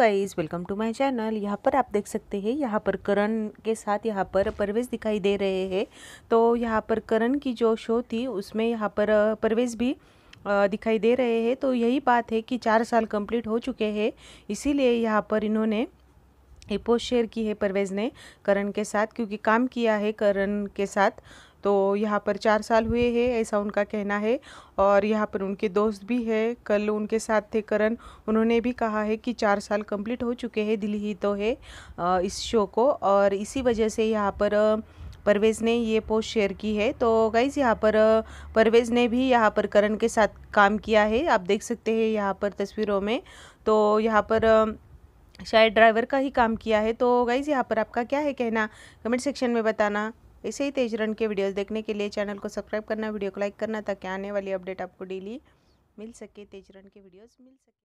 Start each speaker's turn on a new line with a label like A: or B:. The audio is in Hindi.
A: guys welcome to my channel यहाँ पर आप देख सकते हैं यहाँ पर करण के साथ यहाँ पर परवेज दिखाई दे रहे हैं तो यहाँ पर करण की जो शो थी उसमें यहाँ पर परवेज भी दिखाई दे रहे हैं तो यही बात है कि चार साल कंप्लीट हो चुके हैं इसीलिए यहाँ पर इन्होंने ये पोस्ट शेयर की है परवेज़ ने करण के साथ क्योंकि काम किया है करण के साथ तो यहाँ पर चार साल हुए हैं ऐसा उनका कहना है और यहाँ पर उनके दोस्त भी है कल उनके साथ थे करण उन्होंने भी कहा है कि चार साल कंप्लीट हो चुके हैं दिल ही तो है इस शो को और इसी वजह से यहाँ पर परवेज़ ने ये पोस्ट शेयर की है तो गाइज यहाँ पर परवेज़ ने भी यहाँ पर करण के साथ काम किया है आप देख सकते हैं यहाँ पर तस्वीरों में तो यहाँ पर शायद ड्राइवर का ही काम किया है तो गाइज यहाँ पर आपका क्या है कहना कमेंट सेक्शन में बताना ऐसे ही तेज रन के वीडियोस देखने के लिए चैनल को सब्सक्राइब करना वीडियो को लाइक करना ताकि आने वाली अपडेट आपको डेली मिल सके तेज रन के वीडियोस मिल सके